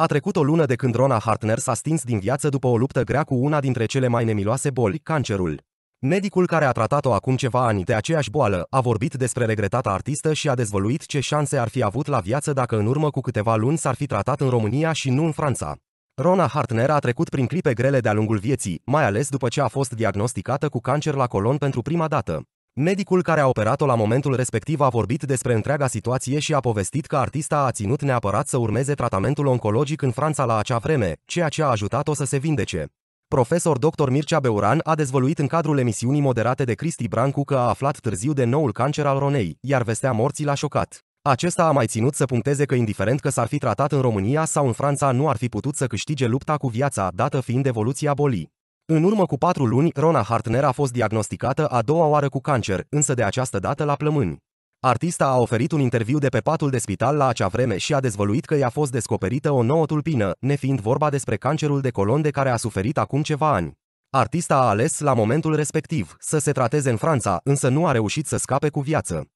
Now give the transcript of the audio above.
A trecut o lună de când Rona Hartner s-a stins din viață după o luptă grea cu una dintre cele mai nemiloase boli, cancerul. Medicul care a tratat-o acum ceva ani de aceeași boală a vorbit despre regretata artistă și a dezvăluit ce șanse ar fi avut la viață dacă în urmă cu câteva luni s-ar fi tratat în România și nu în Franța. Rona Hartner a trecut prin clipe grele de-a lungul vieții, mai ales după ce a fost diagnosticată cu cancer la colon pentru prima dată. Medicul care a operat-o la momentul respectiv a vorbit despre întreaga situație și a povestit că artista a ținut neapărat să urmeze tratamentul oncologic în Franța la acea vreme, ceea ce a ajutat-o să se vindece. Profesor dr. Mircea Beuran a dezvăluit în cadrul emisiunii moderate de Cristi Brancu că a aflat târziu de noul cancer al Ronei, iar vestea morții l-a șocat. Acesta a mai ținut să puncteze că indiferent că s-ar fi tratat în România sau în Franța nu ar fi putut să câștige lupta cu viața, dată fiind evoluția bolii. În urmă cu patru luni, Rona Hartner a fost diagnosticată a doua oară cu cancer, însă de această dată la plămâni. Artista a oferit un interviu de pe patul de spital la acea vreme și a dezvăluit că i-a fost descoperită o nouă tulpină, nefiind vorba despre cancerul de colon de care a suferit acum ceva ani. Artista a ales la momentul respectiv să se trateze în Franța, însă nu a reușit să scape cu viață.